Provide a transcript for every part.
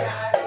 Yeah.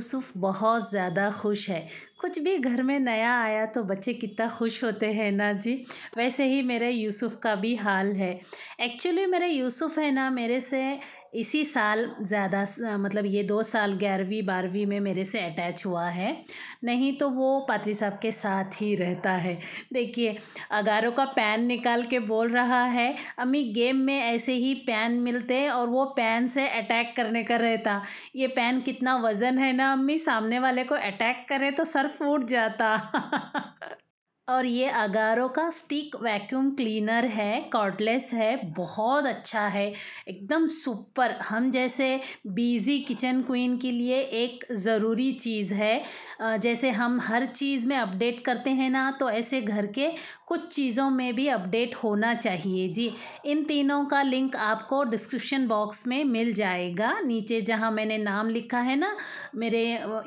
Yusuf बहुत ज़्यादा खुश है कुछ भी घर में नया आया तो बच्चे कितना खुश होते हैं ना जी वैसे ही मेरे यूसुफ का भी हाल है एक्चुअली मेरे यूसुफ है ना मेरे से इसी साल ज़्यादा मतलब ये दो साल ग्यारहवीं बारहवीं में मेरे से अटैच हुआ है नहीं तो वो पात्री साहब के साथ ही रहता है देखिए अगारों का पैन निकाल के बोल रहा है अम्मी गेम में ऐसे ही पैन मिलते और वो पैन से अटैक करने का रहता ये पैन कितना वज़न है ना अम्मी सामने वाले को अटैक करे तो सर फूट जाता और ये अगारो का स्टिक वैक्यूम क्लीनर है कॉर्डलेस है बहुत अच्छा है एकदम सुपर हम जैसे बिजी किचन क्वीन के लिए एक ज़रूरी चीज़ है जैसे हम हर चीज़ में अपडेट करते हैं ना तो ऐसे घर के कुछ चीज़ों में भी अपडेट होना चाहिए जी इन तीनों का लिंक आपको डिस्क्रिप्शन बॉक्स में मिल जाएगा नीचे जहाँ मैंने नाम लिखा है ना मेरे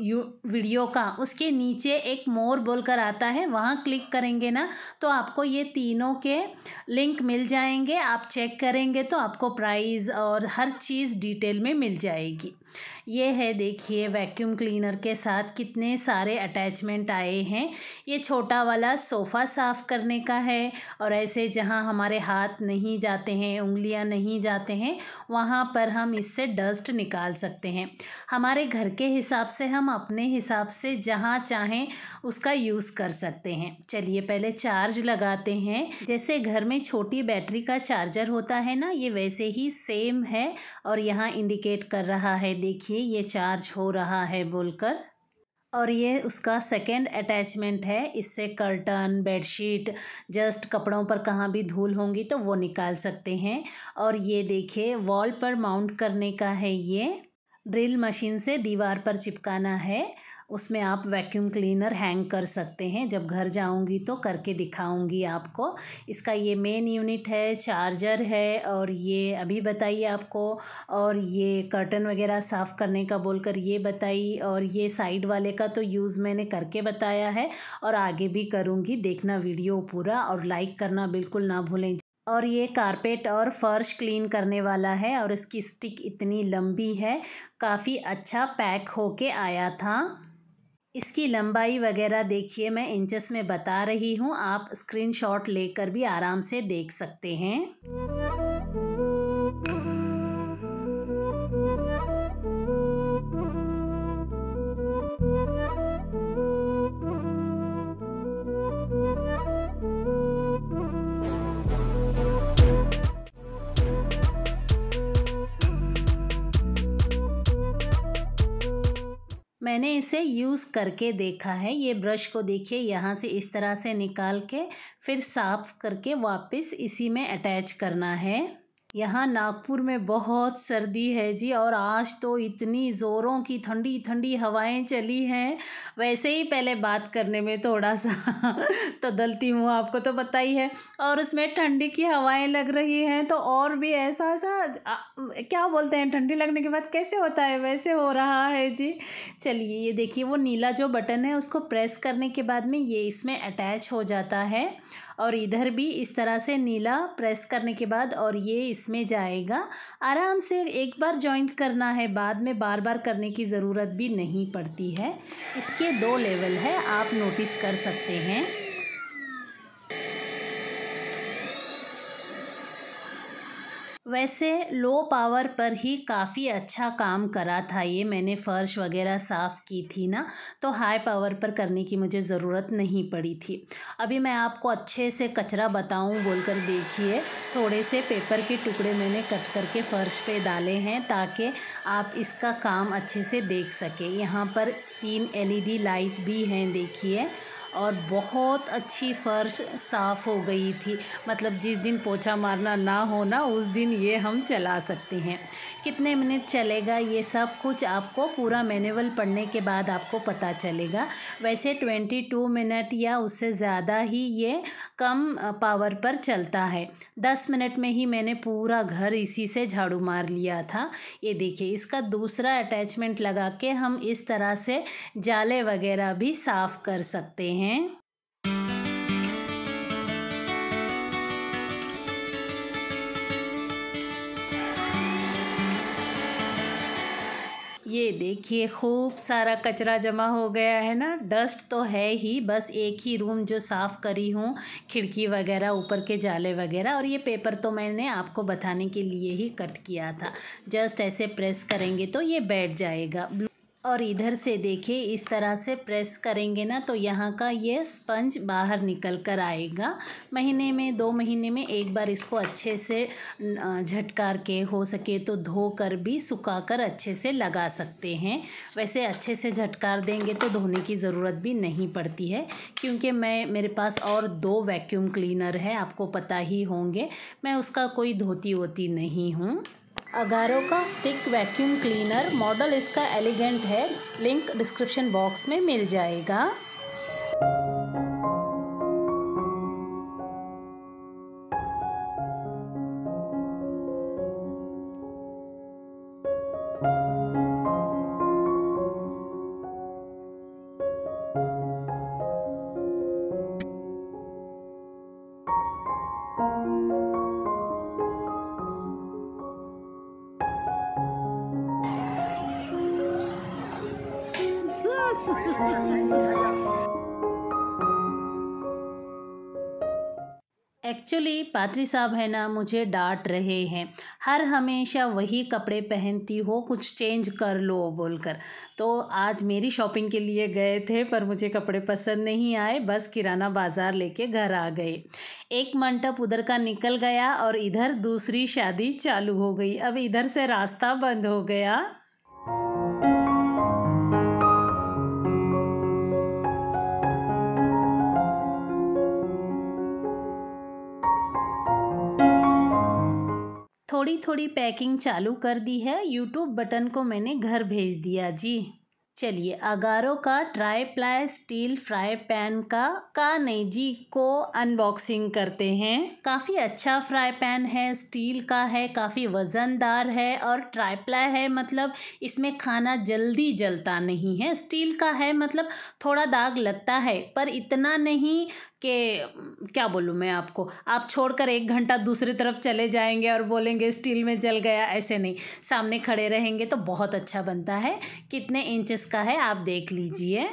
यू वीडियो का उसके नीचे एक मोर बोलकर आता है वहाँ क्लिक करेंगे ना तो आपको ये तीनों के लिंक मिल जाएंगे आप चेक करेंगे तो आपको प्राइस और हर चीज़ डिटेल में मिल जाएगी ये है देखिए वैक्यूम क्लीनर के साथ कितने सारे अटैचमेंट आए हैं ये छोटा वाला सोफ़ा साफ़ करने का है और ऐसे जहाँ हमारे हाथ नहीं जाते हैं उंगलियाँ नहीं जाते हैं वहाँ पर हम इससे डस्ट निकाल सकते हैं हमारे घर के हिसाब से हम अपने हिसाब से जहाँ चाहें उसका यूज़ कर सकते हैं चलिए पहले चार्ज लगाते हैं जैसे घर में छोटी बैटरी का चार्जर होता है ना ये वैसे ही सेम है और यहाँ इंडिकेट कर रहा है देखिए ये चार्ज हो रहा है बोलकर और ये उसका सेकेंड अटैचमेंट है इससे कर्टन बेडशीट जस्ट कपड़ों पर कहाँ भी धूल होंगी तो वो निकाल सकते हैं और ये देखिए वॉल पर माउंट करने का है ये ड्रिल मशीन से दीवार पर चिपकाना है उसमें आप वैक्यूम क्लीनर हैंग कर सकते हैं जब घर जाऊंगी तो करके दिखाऊंगी आपको इसका ये मेन यूनिट है चार्जर है और ये अभी बताइए आपको और ये कर्टन वगैरह साफ़ करने का बोलकर ये बताई और ये साइड वाले का तो यूज़ मैंने करके बताया है और आगे भी करूँगी देखना वीडियो पूरा और लाइक करना बिल्कुल ना भूलें और ये कारपेट और फर्श क्लीन करने वाला है और इसकी स्टिक इतनी लंबी है काफ़ी अच्छा पैक होके आया था इसकी लंबाई वगैरह देखिए मैं इंचेस में बता रही हूँ आप स्क्रीनशॉट लेकर भी आराम से देख सकते हैं से यूज़ करके देखा है ये ब्रश को देखिए यहाँ से इस तरह से निकाल के फिर साफ़ करके वापस इसी में अटैच करना है यहाँ नागपुर में बहुत सर्दी है जी और आज तो इतनी ज़ोरों की ठंडी ठंडी हवाएं चली हैं वैसे ही पहले बात करने में थोड़ा सा तो दलती हूँ आपको तो पता ही है और उसमें ठंडी की हवाएं लग रही हैं तो और भी ऐसा ऐसा क्या बोलते हैं ठंडी लगने के बाद कैसे होता है वैसे हो रहा है जी चलिए ये देखिए वो नीला जो बटन है उसको प्रेस करने के बाद में ये इसमें अटैच हो जाता है और इधर भी इस तरह से नीला प्रेस करने के बाद और ये इसमें जाएगा आराम से एक बार जॉइंट करना है बाद में बार बार करने की ज़रूरत भी नहीं पड़ती है इसके दो लेवल है आप नोटिस कर सकते हैं वैसे लो पावर पर ही काफ़ी अच्छा काम करा था ये मैंने फ़र्श वगैरह साफ़ की थी ना तो हाई पावर पर करने की मुझे ज़रूरत नहीं पड़ी थी अभी मैं आपको अच्छे से कचरा बताऊं बोलकर देखिए थोड़े से पेपर के टुकड़े मैंने कट करके फ़र्श पे डाले हैं ताकि आप इसका काम अच्छे से देख सकें यहाँ पर तीन एलईडी लाइट भी हैं देखिए और बहुत अच्छी फर्श साफ़ हो गई थी मतलब जिस दिन पोछा मारना ना होना उस दिन ये हम चला सकते हैं कितने मिनट चलेगा ये सब कुछ आपको पूरा मैनुअल पढ़ने के बाद आपको पता चलेगा वैसे ट्वेंटी टू मिनट या उससे ज़्यादा ही ये कम पावर पर चलता है दस मिनट में ही मैंने पूरा घर इसी से झाड़ू मार लिया था ये देखिए इसका दूसरा अटैचमेंट लगा के हम इस तरह से जाले वगैरह भी साफ़ कर सकते हैं ये देखिए खूब सारा कचरा जमा हो गया है ना डस्ट तो है ही बस एक ही रूम जो साफ़ करी हूँ खिड़की वगैरह ऊपर के जाले वगैरह और ये पेपर तो मैंने आपको बताने के लिए ही कट किया था जस्ट ऐसे प्रेस करेंगे तो ये बैठ जाएगा और इधर से देखिए इस तरह से प्रेस करेंगे ना तो यहाँ का ये स्पंज बाहर निकल कर आएगा महीने में दो महीने में एक बार इसको अच्छे से झटकार के हो सके तो धो कर भी सुखा कर अच्छे से लगा सकते हैं वैसे अच्छे से झटकार देंगे तो धोने की ज़रूरत भी नहीं पड़ती है क्योंकि मैं मेरे पास और दो वैक्यूम क्लीनर है आपको पता ही होंगे मैं उसका कोई धोती वोती नहीं हूँ अगारो का स्टिक वैक्यूम क्लीनर मॉडल इसका एलिगेंट है लिंक डिस्क्रिप्शन बॉक्स में मिल जाएगा एक्चुअली पात्री साहब है ना मुझे डांट रहे हैं हर हमेशा वही कपड़े पहनती हो कुछ चेंज कर लो बोलकर तो आज मेरी शॉपिंग के लिए गए थे पर मुझे कपड़े पसंद नहीं आए बस किराना बाज़ार लेके घर आ गए एक मंटप उधर का निकल गया और इधर दूसरी शादी चालू हो गई अब इधर से रास्ता बंद हो गया थोड़ी थोड़ी पैकिंग चालू कर दी है यूट्यूब बटन को मैंने घर भेज दिया जी चलिए अगारों का tri ply steel fry pan का का जी को अनबॉक्सिंग करते हैं काफ़ी अच्छा फ्राई पैन है स्टील का है काफ़ी वज़नदार है और ट्राई प्लाई है मतलब इसमें खाना जल्दी जलता नहीं है स्टील का है मतलब थोड़ा दाग लगता है पर इतना नहीं कि क्या बोलूँ मैं आपको आप छोड़कर एक घंटा दूसरी तरफ चले जाएंगे और बोलेंगे स्टील में जल गया ऐसे नहीं सामने खड़े रहेंगे तो बहुत अच्छा बनता है कितने इंचेस इसका है आप देख लीजिए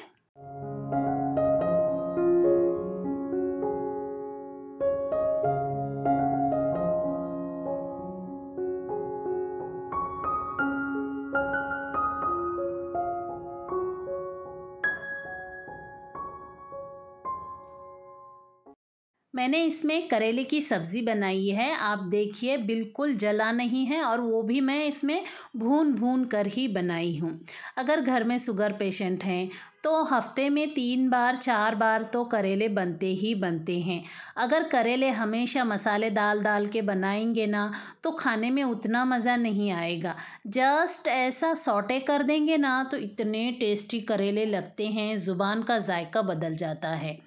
मैंने इसमें करेले की सब्ज़ी बनाई है आप देखिए बिल्कुल जला नहीं है और वो भी मैं इसमें भून भून कर ही बनाई हूँ अगर घर में शुगर पेशेंट हैं तो हफ्ते में तीन बार चार बार तो करेले बनते ही बनते हैं अगर करेले हमेशा मसाले डाल डाल के बनाएंगे ना तो खाने में उतना मज़ा नहीं आएगा जस्ट ऐसा सॉटे कर देंगे ना तो इतने टेस्टी करेले लगते हैं ज़ुबान का जायका बदल जाता है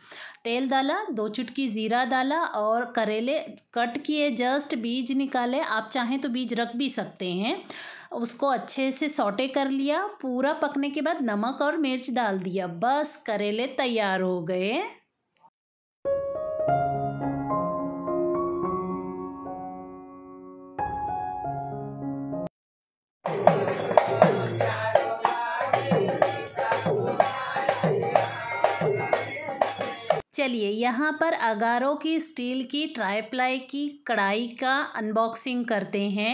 तेल डाला दो चुटकी ज़ीरा डाला और करेले कट किए जस्ट बीज निकाले आप चाहें तो बीज रख भी सकते हैं उसको अच्छे से सोटे कर लिया पूरा पकने के बाद नमक और मिर्च डाल दिया बस करेले तैयार हो गए चलिए यहाँ पर अगारों की स्टील की ट्राईप्लाई की कढ़ाई का अनबॉक्सिंग करते हैं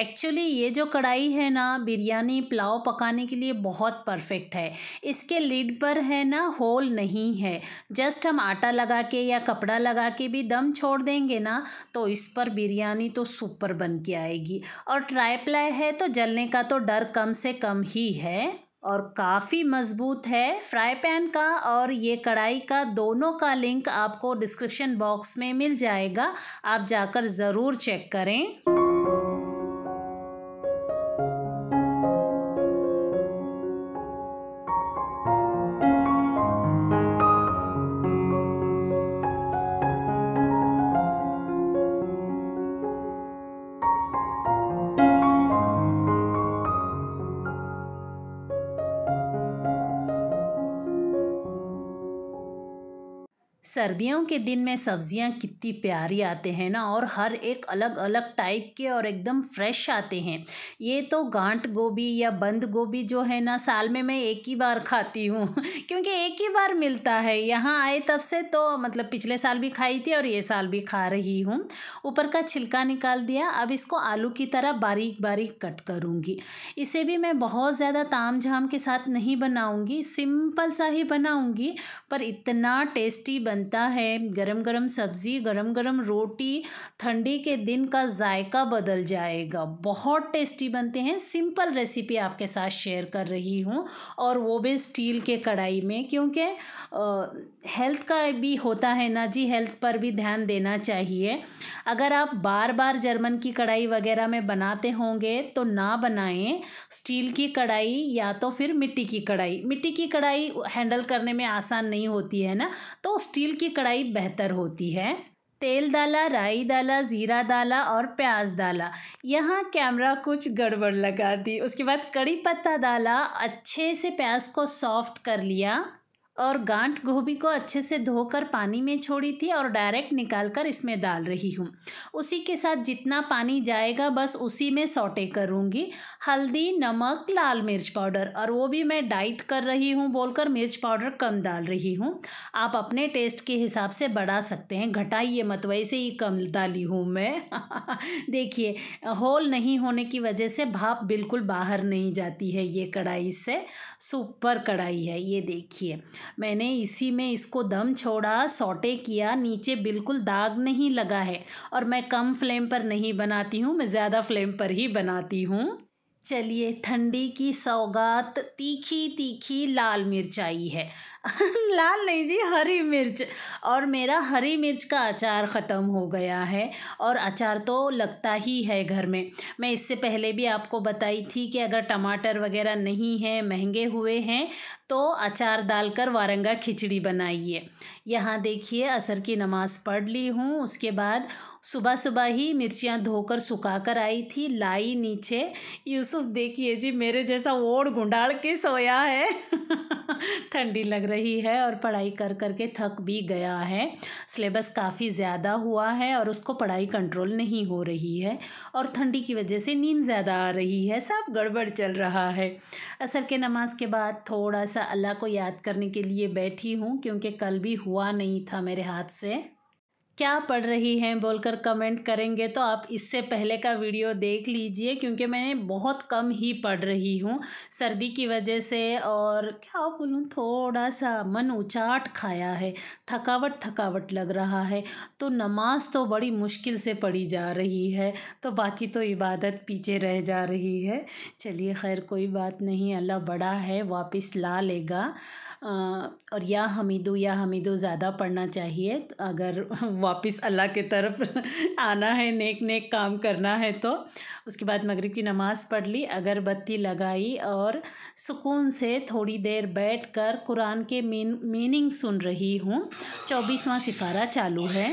एक्चुअली ये जो कढ़ाई है ना बिरयानी पुलाव पकाने के लिए बहुत परफेक्ट है इसके लिड पर है ना होल नहीं है जस्ट हम आटा लगा के या कपड़ा लगा के भी दम छोड़ देंगे ना तो इस पर बिरयानी तो सुपर बन के आएगी और ट्राईप्लाई है तो जलने का तो डर कम से कम ही है और काफ़ी मज़बूत है फ्राई पैन का और ये कढ़ाई का दोनों का लिंक आपको डिस्क्रिप्शन बॉक्स में मिल जाएगा आप जाकर ज़रूर चेक करें सर्दियों के दिन में सब्जियां कितनी प्यारी आते हैं ना और हर एक अलग अलग टाइप के और एकदम फ्रेश आते हैं ये तो गांठ गोभी या बंद गोभी जो है ना साल में मैं एक ही बार खाती हूँ क्योंकि एक ही बार मिलता है यहाँ आए तब से तो मतलब पिछले साल भी खाई थी और ये साल भी खा रही हूँ ऊपर का छिलका निकाल दिया अब इसको आलू की तरह बारीक बारीक कट करूँगी इसे भी मैं बहुत ज़्यादा ताम झाम के साथ नहीं बनाऊँगी सिंपल सा ही बनाऊँगी पर इतना टेस्टी बनता मिलता है गरम गरम सब्ज़ी गरम गरम रोटी ठंडी के दिन का जायका बदल जाएगा बहुत टेस्टी बनते हैं सिंपल रेसिपी आपके साथ शेयर कर रही हूँ और वो भी स्टील के कढ़ाई में क्योंकि हेल्थ का भी होता है ना जी हेल्थ पर भी ध्यान देना चाहिए अगर आप बार बार जर्मन की कढ़ाई वगैरह में बनाते होंगे तो ना बनाएं स्टील की कढ़ाई या तो फिर मिट्टी की कढ़ाई मिट्टी की कढ़ाई हैंडल करने में आसान नहीं होती है ना तो स्टील की कढ़ाई बेहतर होती है तेल डाला राई डाला ज़ीरा डाला और प्याज डाला यहाँ कैमरा कुछ गड़बड़ लगा दी उसके बाद कड़ी पत्ता डाला अच्छे से प्याज को सॉफ्ट कर लिया और गांठ गोभी को अच्छे से धोकर पानी में छोड़ी थी और डायरेक्ट निकाल कर इसमें डाल रही हूँ उसी के साथ जितना पानी जाएगा बस उसी में सौटे करूँगी हल्दी नमक लाल मिर्च पाउडर और वो भी मैं डाइट कर रही हूँ बोलकर मिर्च पाउडर कम डाल रही हूँ आप अपने टेस्ट के हिसाब से बढ़ा सकते हैं घटाइए मत वैसे ही कम डाली हूँ मैं देखिए होल नहीं होने की वजह से भाप बिल्कुल बाहर नहीं जाती है ये कढ़ाई से सुपर कढ़ाई है ये देखिए मैंने इसी में इसको दम छोड़ा सोटे किया नीचे बिल्कुल दाग नहीं लगा है और मैं कम फ्लेम पर नहीं बनाती हूँ मैं ज़्यादा फ्लेम पर ही बनाती हूँ चलिए ठंडी की सौगात तीखी तीखी लाल मिर्च आई है लाल नहीं जी हरी मिर्च और मेरा हरी मिर्च का अचार ख़त्म हो गया है और अचार तो लगता ही है घर में मैं इससे पहले भी आपको बताई थी कि अगर टमाटर वगैरह नहीं है महंगे हुए हैं तो अचार डालकर वारंगा खिचड़ी बनाइए यहाँ देखिए असर की नमाज़ पढ़ ली हूँ उसके बाद सुबह सुबह ही मिर्चियाँ धोकर सुखा कर आई थी लाई नीचे यूसुफ देखिए जी मेरे जैसा ओढ़ गुंडाल के सोया है ठंडी लग रही है और पढ़ाई कर कर के थक भी गया है सिलेबस काफ़ी ज़्यादा हुआ है और उसको पढ़ाई कंट्रोल नहीं हो रही है और ठंडी की वजह से नींद ज़्यादा आ रही है सब गड़बड़ चल रहा है असर के नमाज के बाद थोड़ा सा अल्लाह को याद करने के लिए बैठी हूँ क्योंकि कल भी हुआ नहीं था मेरे हाथ से क्या पढ़ रही हैं बोलकर कमेंट करेंगे तो आप इससे पहले का वीडियो देख लीजिए क्योंकि मैं बहुत कम ही पढ़ रही हूँ सर्दी की वजह से और क्या बोलूँ थोड़ा सा मन उचाट खाया है थकावट थकावट लग रहा है तो नमाज तो बड़ी मुश्किल से पढ़ी जा रही है तो बाकी तो इबादत पीछे रह जा रही है चलिए खैर कोई बात नहीं अल्लाह बड़ा है वापस ला लेगा और या हमीदू या हमीदू ज़्यादा पढ़ना चाहिए तो अगर वापस अल्लाह के तरफ आना है नेक नेक काम करना है तो उसके बाद मगरिब की नमाज़ पढ़ ली अगरबत्ती लगाई और सुकून से थोड़ी देर बैठ कर कुरान के मीनिंग सुन रही हूँ चौबीसवां सिफारा चालू है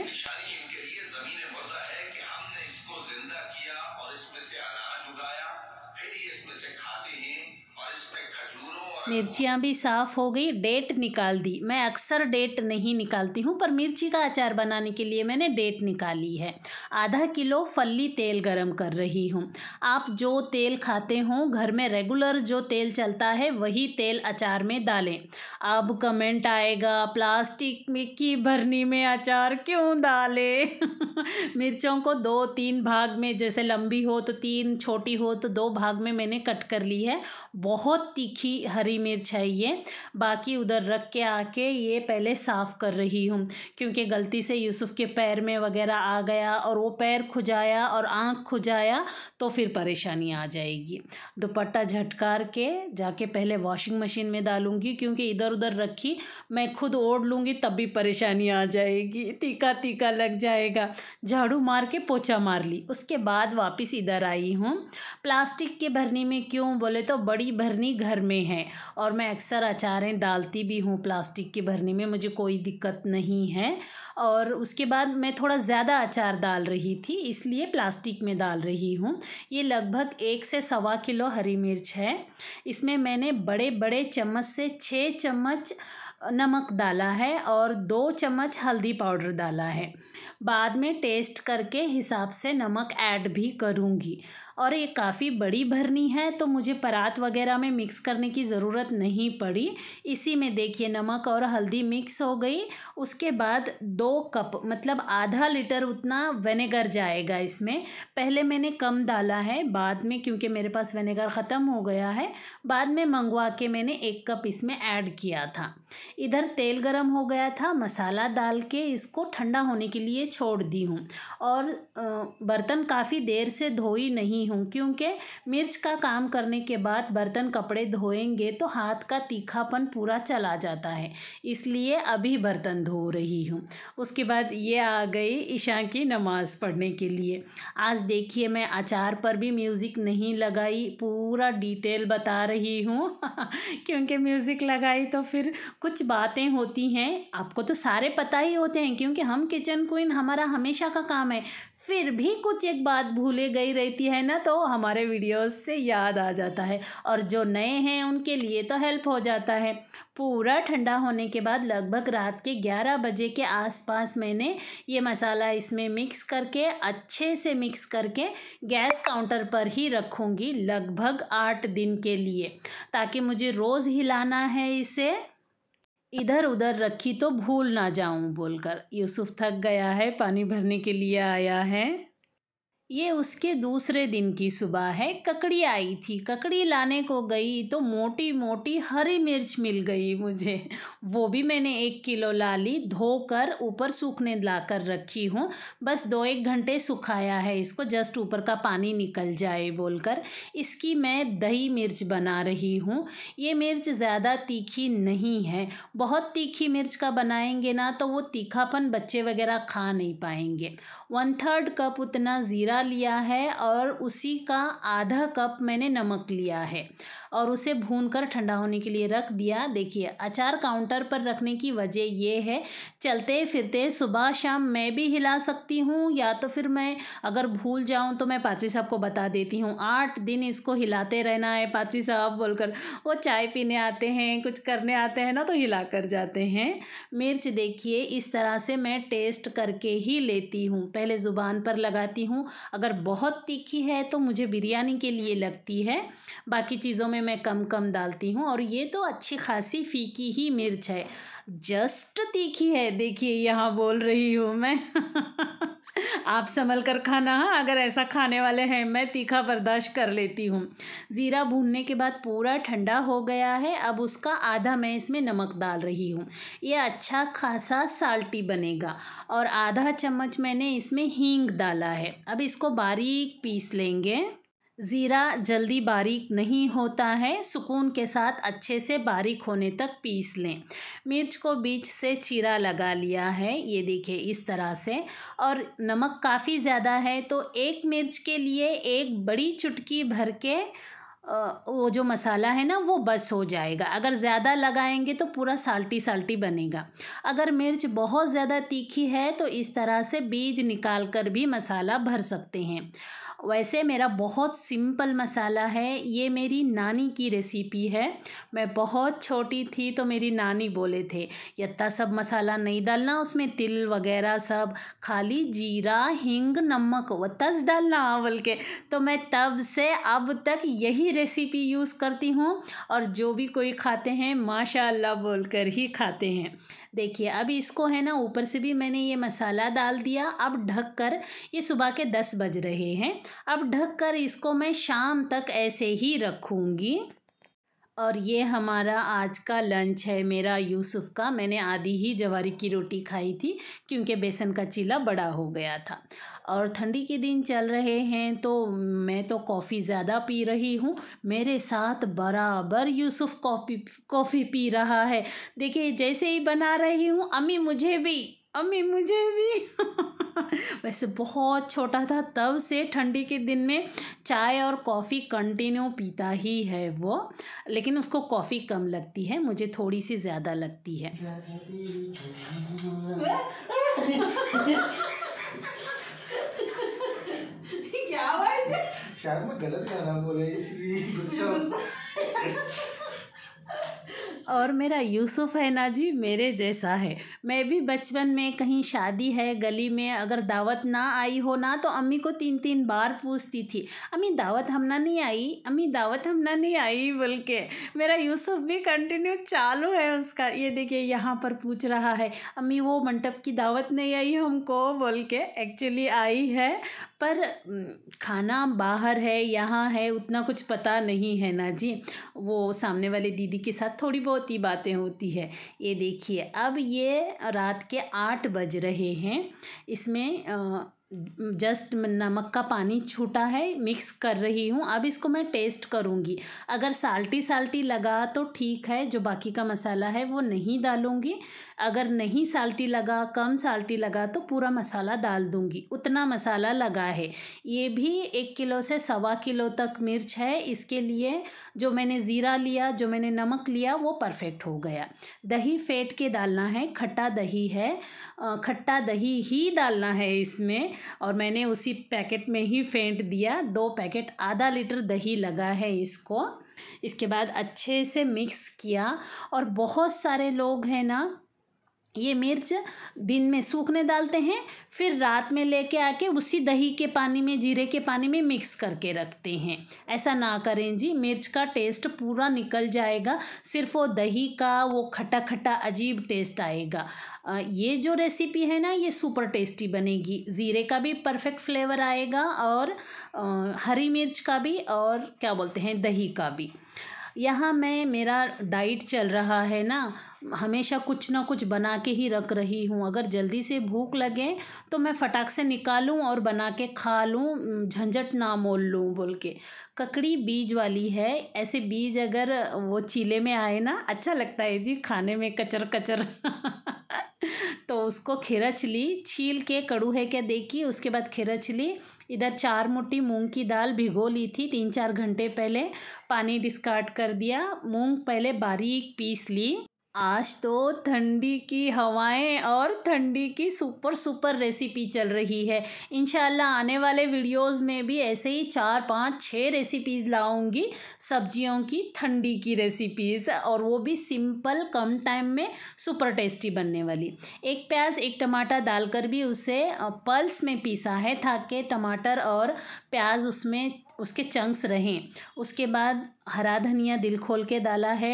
मिर्चियाँ भी साफ़ हो गई डेट निकाल दी मैं अक्सर डेट नहीं निकालती हूँ पर मिर्ची का अचार बनाने के लिए मैंने डेट निकाली है आधा किलो फली तेल गरम कर रही हूँ आप जो तेल खाते हो घर में रेगुलर जो तेल चलता है वही तेल अचार में डालें अब कमेंट आएगा प्लास्टिक की भरनी में अचार क्यों डाले मिर्चों को दो तीन भाग में जैसे लंबी हो तो तीन छोटी हो तो दो भाग में मैंने कट कर ली है बहुत तीखी हरी मिर्च है ये बाकी उधर रख के आके ये पहले साफ़ कर रही हूँ क्योंकि गलती से यूसुफ के पैर में वगैरह आ गया और वो पैर खुजाया और आँख खुजाया तो फिर परेशानी आ जाएगी दुपट्टा झटकार के जाके पहले वॉशिंग मशीन में डालूँगी क्योंकि इधर उधर रखी मैं खुद ओढ़ लूँगी तब भी परेशानी आ जाएगी तीखा तीखा लग जाएगा झाड़ू मार के पोछा मार ली उसके बाद वापस इधर आई हूँ प्लास्टिक के भरनी में क्यों बोले तो बड़ी भरनी घर में है और मैं अक्सर अचारें डालती भी हूँ प्लास्टिक के भरने में मुझे कोई दिक्कत नहीं है और उसके बाद मैं थोड़ा ज़्यादा अचार डाल रही थी इसलिए प्लास्टिक में डाल रही हूँ ये लगभग एक से सवा किलो हरी मिर्च है इसमें मैंने बड़े बड़े चम्मच से छः चम्मच नमक डाला है और दो चम्मच हल्दी पाउडर डाला है बाद में टेस्ट करके हिसाब से नमक ऐड भी करूँगी और ये काफ़ी बड़ी भरनी है तो मुझे परात वगैरह में मिक्स करने की ज़रूरत नहीं पड़ी इसी में देखिए नमक और हल्दी मिक्स हो गई उसके बाद दो कप मतलब आधा लीटर उतना वेनेगर जाएगा इसमें पहले मैंने कम डाला है बाद में क्योंकि मेरे पास वेनेगर ख़त्म हो गया है बाद में मंगवा के मैंने एक कप इसमें ऐड किया था इधर तेल गरम हो गया था मसाला डाल के इसको ठंडा होने के लिए छोड़ दी हूँ और बर्तन काफ़ी देर से धोई नहीं हूँ क्योंकि मिर्च का काम करने के बाद बर्तन कपड़े धोएंगे तो हाथ का तीखापन पूरा चला जाता है इसलिए अभी बर्तन धो रही हूँ उसके बाद ये आ गई ईशा की नमाज़ पढ़ने के लिए आज देखिए मैं अचार पर भी म्यूज़िक नहीं लगाई पूरा डिटेल बता रही हूँ क्योंकि म्यूज़िक लगाई तो फिर कुछ बातें होती हैं आपको तो सारे पता ही होते हैं क्योंकि हम किचन क्वीन हमारा हमेशा का काम है फिर भी कुछ एक बात भूले गई रहती है ना तो हमारे वीडियोस से याद आ जाता है और जो नए हैं उनके लिए तो हेल्प हो जाता है पूरा ठंडा होने के बाद लगभग रात के 11 बजे के आसपास मैंने ये मसाला इसमें मिक्स करके अच्छे से मिक्स करके गैस काउंटर पर ही रखूँगी लगभग आठ दिन के लिए ताकि मुझे रोज़ हिलाना है इसे इधर उधर रखी तो भूल ना जाऊं बोलकर यूसुफ थक गया है पानी भरने के लिए आया है ये उसके दूसरे दिन की सुबह है ककड़ी आई थी ककड़ी लाने को गई तो मोटी मोटी हरी मिर्च मिल गई मुझे वो भी मैंने एक किलो ला ली धोकर ऊपर सूखने ला कर रखी हूँ बस दो एक घंटे सुखाया है इसको जस्ट ऊपर का पानी निकल जाए बोलकर इसकी मैं दही मिर्च बना रही हूँ ये मिर्च ज़्यादा तीखी नहीं है बहुत तीखी मिर्च का बनाएंगे ना तो वो तीखापन बच्चे वगैरह खा नहीं पाएंगे वन थर्ड कप उतना ज़ीरा ज़ीरा लिया है और उसी का आधा कप मैंने नमक लिया है और उसे भूनकर ठंडा होने के लिए रख दिया देखिए अचार काउंटर पर रखने की वजह यह है चलते फिरते सुबह शाम मैं भी हिला सकती हूँ या तो फिर मैं अगर भूल जाऊँ तो मैं पात्री साहब को बता देती हूँ आठ दिन इसको हिलाते रहना है पात्री साहब बोलकर वो चाय पीने आते हैं कुछ करने आते हैं ना तो हिला कर जाते हैं मिर्च देखिए इस तरह से मैं टेस्ट करके ही लेती हूँ पहले ज़ुबान पर लगाती हूँ अगर बहुत तीखी है तो मुझे बिरयानी के लिए लगती है बाकी चीज़ों में में मैं कम कम डालती हूँ और ये तो अच्छी खासी फीकी ही मिर्च है जस्ट तीखी है देखिए यहाँ बोल रही हूँ मैं आप संभल कर खाना हाँ अगर ऐसा खाने वाले हैं मैं तीखा बर्दाश्त कर लेती हूँ ज़ीरा भूनने के बाद पूरा ठंडा हो गया है अब उसका आधा मैं इसमें नमक डाल रही हूँ ये अच्छा खासा साल्टी बनेगा और आधा चम्मच मैंने इसमें हींग डाला है अब इसको बारीक पीस लेंगे ज़ीरा जल्दी बारीक नहीं होता है सुकून के साथ अच्छे से बारीक होने तक पीस लें मिर्च को बीच से चीरा लगा लिया है ये देखिए इस तरह से और नमक काफ़ी ज़्यादा है तो एक मिर्च के लिए एक बड़ी चुटकी भर के वो जो मसाला है ना वो बस हो जाएगा अगर ज़्यादा लगाएंगे तो पूरा साल्टी साल्टी बनेगा अगर मिर्च बहुत ज़्यादा तीखी है तो इस तरह से बीज निकाल कर भी मसाला भर सकते हैं वैसे मेरा बहुत सिंपल मसाला है ये मेरी नानी की रेसिपी है मैं बहुत छोटी थी तो मेरी नानी बोले थे यत्ता सब मसाला नहीं डालना उसमें तिल वगैरह सब खाली जीरा हिंग नमक व तस डालना बोल के तो मैं तब से अब तक यही रेसिपी यूज़ करती हूँ और जो भी कोई खाते हैं माशाल्लाह बोलकर ही खाते हैं देखिए अब इसको है ना ऊपर से भी मैंने ये मसाला डाल दिया अब ढक कर ये सुबह के दस बज रहे हैं अब ढक कर इसको मैं शाम तक ऐसे ही रखूँगी और ये हमारा आज का लंच है मेरा यूसुफ का मैंने आधी ही जवारी की रोटी खाई थी क्योंकि बेसन का चीला बड़ा हो गया था और ठंडी के दिन चल रहे हैं तो मैं तो कॉफ़ी ज़्यादा पी रही हूँ मेरे साथ बराबर यूसुफ कॉफ़ी कॉफ़ी पी रहा है देखिए जैसे ही बना रही हूँ अम्मी मुझे भी अम्मी मुझे भी वैसे बहुत छोटा था तब से ठंडी के दिन में चाय और कॉफ़ी कंटिन्यू पीता ही है वो लेकिन उसको कॉफ़ी कम लगती है मुझे थोड़ी सी ज़्यादा लगती है क्या शायद मैं गलत गाना बोले इसलिए और मेरा यूसुफ है ना जी मेरे जैसा है मैं भी बचपन में कहीं शादी है गली में अगर दावत ना आई हो ना तो अम्मी को तीन तीन बार पूछती थी अम्मी दावत हमना नहीं आई अम्मी दावत हमना नहीं आई बोल के मेरा यूसुफ भी कंटिन्यू चालू है उसका ये देखिए यहाँ पर पूछ रहा है अम्मी वो मंडप की दावत नहीं आई हमको बोल के एक्चुअली आई है पर खाना बाहर है यहाँ है उतना कुछ पता नहीं है ना जी वो सामने वाले दीदी के साथ थोड़ी बहुत ही बातें होती है ये देखिए अब ये रात के आठ बज रहे हैं इसमें जस्ट नमक का पानी छूटा है मिक्स कर रही हूँ अब इसको मैं टेस्ट करूँगी अगर साल्टी साल्टी लगा तो ठीक है जो बाकी का मसाला है वो नहीं डालूँगी अगर नहीं साल्टी लगा कम साल्टी लगा तो पूरा मसाला डाल दूँगी उतना मसाला लगा है ये भी एक किलो से सवा किलो तक मिर्च है इसके लिए जो मैंने ज़ीरा लिया जो मैंने नमक लिया वो परफेक्ट हो गया दही फेंट के डालना है खट्टा दही है खट्टा दही ही डालना है इसमें और मैंने उसी पैकेट में ही फेंट दिया दो पैकेट आधा लीटर दही लगा है इसको इसके बाद अच्छे से मिक्स किया और बहुत सारे लोग हैं ना ये मिर्च दिन में सूखने डालते हैं फिर रात में लेके आके उसी दही के पानी में जीरे के पानी में मिक्स करके रखते हैं ऐसा ना करें जी मिर्च का टेस्ट पूरा निकल जाएगा सिर्फ वो दही का वो खटा खटा अजीब टेस्ट आएगा ये जो रेसिपी है ना ये सुपर टेस्टी बनेगी ज़ीरे का भी परफेक्ट फ्लेवर आएगा और हरी मिर्च का भी और क्या बोलते हैं दही का भी यहाँ मैं मेरा डाइट चल रहा है ना हमेशा कुछ ना कुछ बना के ही रख रही हूँ अगर जल्दी से भूख लगे तो मैं फटाक से निकालूँ और बना के खा लूँ झंझट ना मोल लूँ बोल के ककड़ी बीज वाली है ऐसे बीज अगर वो चीले में आए ना अच्छा लगता है जी खाने में कचर कचर तो उसको खिरच ली छील के कड़ू है क्या देखी उसके बाद खिरच ली इधर चार मुट्ठी मूंग की दाल भिगो ली थी तीन चार घंटे पहले पानी डिस्कार्ड कर दिया मूंग पहले बारीक पीस ली आज तो ठंडी की हवाएं और ठंडी की सुपर सुपर रेसिपी चल रही है इनशाला आने वाले वीडियोस में भी ऐसे ही चार पाँच छः रेसिपीज़ लाऊंगी सब्जियों की ठंडी की रेसिपीज़ और वो भी सिंपल कम टाइम में सुपर टेस्टी बनने वाली एक प्याज एक टमाटर डालकर भी उसे पल्स में पीसा है ताकि टमाटर और प्याज उसमें उसके चंक्स रहें उसके बाद हरा धनिया दिल खोल के डाला है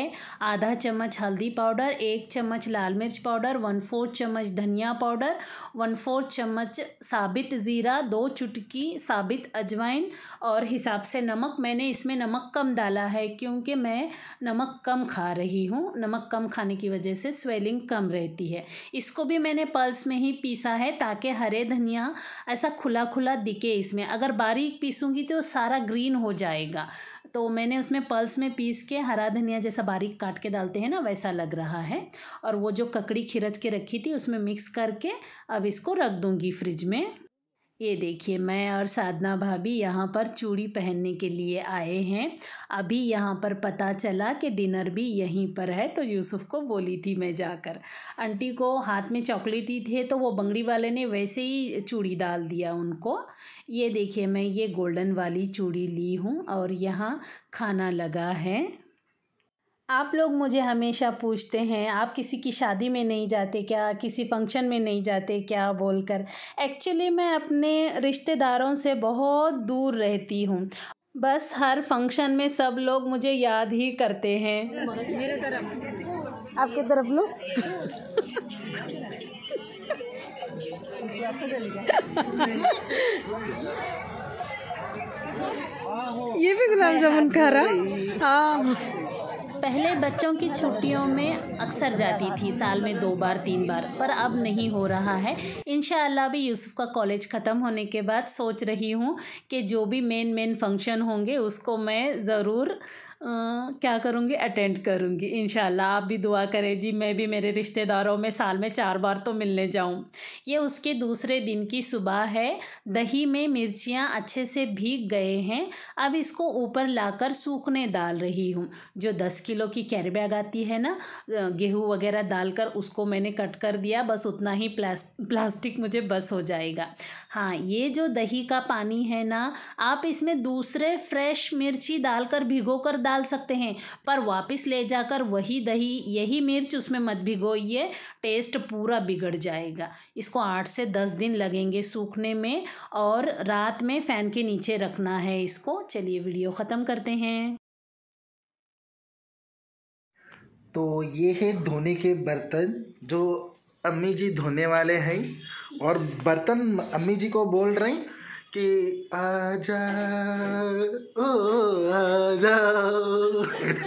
आधा चम्मच हल्दी पाउडर एक चम्मच लाल मिर्च पाउडर वन फोर्थ चम्मच धनिया पाउडर वन फोर्थ चम्मच साबित ज़ीरा दो चुटकी साबित अजवाइन और हिसाब से नमक मैंने इसमें नमक कम डाला है क्योंकि मैं नमक कम खा रही हूँ नमक कम खाने की वजह से स्वेलिंग कम रहती है इसको भी मैंने पल्स में ही पीसा है ताकि हरे धनिया ऐसा खुला खुला दिखे इसमें अगर बारीक पीसूँगी तो सारा ग्रीन हो जाएगा तो मैंने उसमें पल्स में पीस के हरा धनिया जैसा बारीक काट के डालते हैं ना वैसा लग रहा है और वो जो ककड़ी खिरच के रखी थी उसमें मिक्स करके अब इसको रख दूँगी फ्रिज में ये देखिए मैं और साधना भाभी यहाँ पर चूड़ी पहनने के लिए आए हैं अभी यहाँ पर पता चला कि डिनर भी यहीं पर है तो यूसुफ को बोली थी मैं जाकर आंटी को हाथ में चॉकलेटी थे तो वो बंगड़ी वाले ने वैसे ही चूड़ी डाल दिया उनको ये देखिए मैं ये गोल्डन वाली चूड़ी ली हूँ और यहाँ खाना लगा है आप लोग मुझे हमेशा पूछते हैं आप किसी की शादी में नहीं जाते क्या किसी फंक्शन में नहीं जाते क्या बोलकर एक्चुअली मैं अपने रिश्तेदारों से बहुत दूर रहती हूँ बस हर फंक्शन में सब लोग मुझे याद ही करते हैं मेरे तरफ आपके तरफ लोग ये भी गुलाब जामुन खा रहा हाँ पहले बच्चों की छुट्टियों में अक्सर जाती थी साल में दो बार तीन बार पर अब नहीं हो रहा है इन भी यूसुफ का कॉलेज ख़त्म होने के बाद सोच रही हूँ कि जो भी मेन मेन फंक्शन होंगे उसको मैं ज़रूर क्या करूँगी अटेंड करूँगी इन आप भी दुआ करें जी मैं भी मेरे रिश्तेदारों में साल में चार बार तो मिलने जाऊँ ये उसके दूसरे दिन की सुबह है दही में मिर्चियाँ अच्छे से भीग गए हैं अब इसको ऊपर लाकर सूखने डाल रही हूँ जो दस किलो की कैरबैग बैग आती है ना गेहूँ वगैरह डालकर उसको मैंने कट कर दिया बस उतना ही प्लास्ट प्लास्टिक मुझे बस हो जाएगा हाँ ये जो दही का पानी है ना आप इसमें दूसरे फ्रेश मिर्ची डालकर भिगो कर डाल सकते हैं पर वापस ले जाकर वही दही यही मिर्च उसमें मत भिगोइए टेस्ट पूरा बिगड़ जाएगा इसको आठ से दस दिन लगेंगे सूखने में और रात में फ़ैन के नीचे रखना है इसको चलिए वीडियो ख़त्म करते हैं तो ये है धोने के बर्तन जो अम्मी जी धोने वाले हैं और बर्तन अम्मी जी को बोल हैं कि आजा ओ आजा